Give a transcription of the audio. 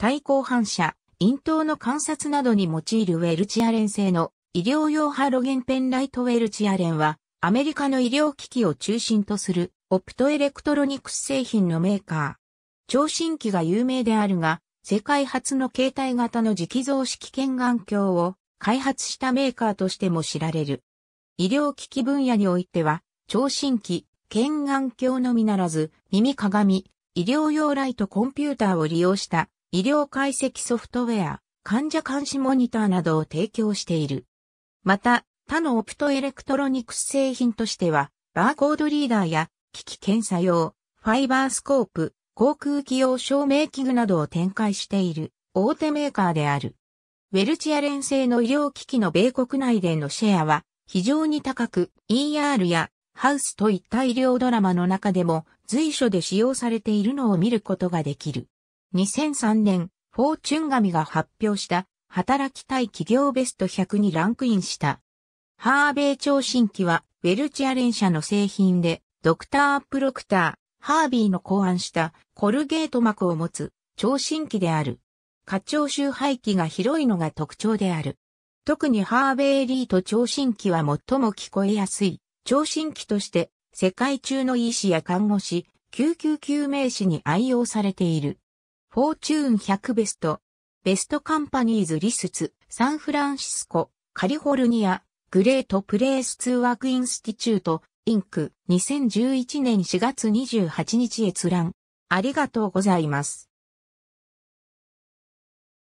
対抗反射、咽頭の観察などに用いるウェルチアレン製の医療用ハロゲンペンライトウェルチアレンは、アメリカの医療機器を中心とするオプトエレクトロニクス製品のメーカー。聴診器が有名であるが、世界初の携帯型の磁気増式顕眼鏡を開発したメーカーとしても知られる。医療機器分野においては、聴診器、顕眼鏡のみならず、耳鏡、医療用ライトコンピューターを利用した医療解析ソフトウェア、患者監視モニターなどを提供している。また、他のオプトエレクトロニクス製品としては、バーコードリーダーや機器検査用、ファイバースコープ、航空機用照明器具などを展開している大手メーカーである。ウェルチア連製の医療機器の米国内でのシェアは非常に高く ER やハウスといった医療ドラマの中でも随所で使用されているのを見ることができる。2003年、フォーチュン紙が発表した働きたい企業ベスト100にランクインした。ハーベイ超新機はウェルチア連社の製品でドクター・プロクター、ハービーの考案したコルゲート膜を持つ超新機である。課長周廃機が広いのが特徴である。特にハーベイリート超新機は最も聞こえやすい超新機として世界中の医師や看護師、救急救命士に愛用されている。フォーチューン100ベスト、ベストカンパニーズリスツ、サンフランシスコ、カリフォルニア、グレートプレイスツーワークインスティチュート、インク、2011年4月28日閲覧。ありがとうございます。